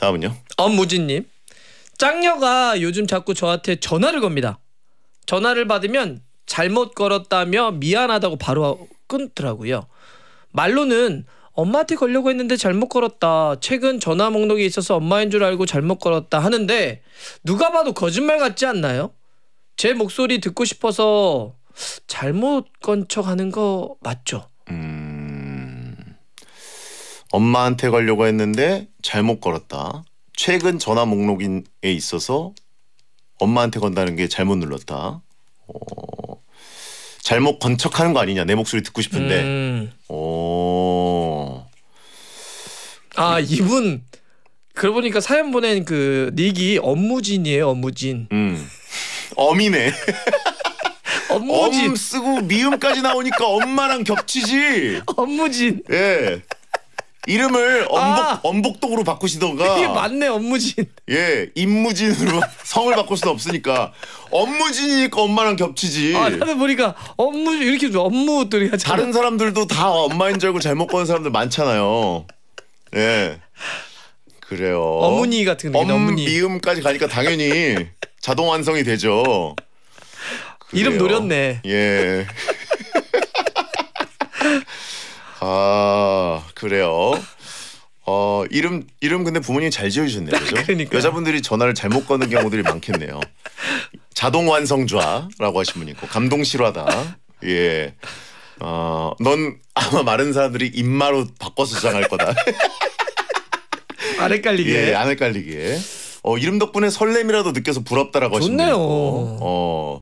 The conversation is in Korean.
다음은요. 엄무진님. 짱녀가 요즘 자꾸 저한테 전화를 겁니다. 전화를 받으면 잘못 걸었다며 미안하다고 바로 끊더라고요. 말로는 엄마한테 걸려고 했는데 잘못 걸었다. 최근 전화 목록이 있어서 엄마인 줄 알고 잘못 걸었다 하는데 누가 봐도 거짓말 같지 않나요? 제 목소리 듣고 싶어서 잘못 건 척하는 거 맞죠? 음... 엄마한테 가려고 했는데 잘못 걸었다. 최근 전화 목록에 있어서 엄마한테 건다는 게 잘못 눌렀다. 어, 잘못 건척하는 거 아니냐 내 목소리 듣고 싶은데. 음. 어. 아 이분 그러고 보니까 사연 보낸 그 닉이 업무진이에요 업무진. 음. 엄이네. 업무진엄 쓰고 미음까지 나오니까 엄마랑 겹치지. 업무진. 예. 이름을 엄복 아! 엄복동으로 바꾸시던가. 이게 맞네 업무진. 예, 임무진으로 성을 바꿀 수는 없으니까 업무진이니까 엄마랑 겹치지. 아 나는 보니까 업무 이렇게 업무들이 하잖아. 다른 사람들도 다 엄마인 줄 알고 잘못 거는 사람들 많잖아요. 예. 그래요. 어머니 같은 느낌. 엄 미음까지 가니까 당연히 자동 완성이 되죠. 그래요. 이름 노렸네. 예. 그래요. 어 이름 이름 근데 부모님 잘 지어주셨네요. 그죠? 그러니까. 여자분들이 전화를 잘못 거는 경우들이 많겠네요. 자동 완성좌라고 하신 분 있고 감동 실화다. 예. 어, 넌 아마 많은 사람들이 입마로 바꿔서 주장할 거다. 안 헷갈리게. 예, 안 헷갈리게. 어, 이름 덕분에 설렘이라도 느껴서 부럽다라고 하시네요. 좋네요. 하시 분이고. 어.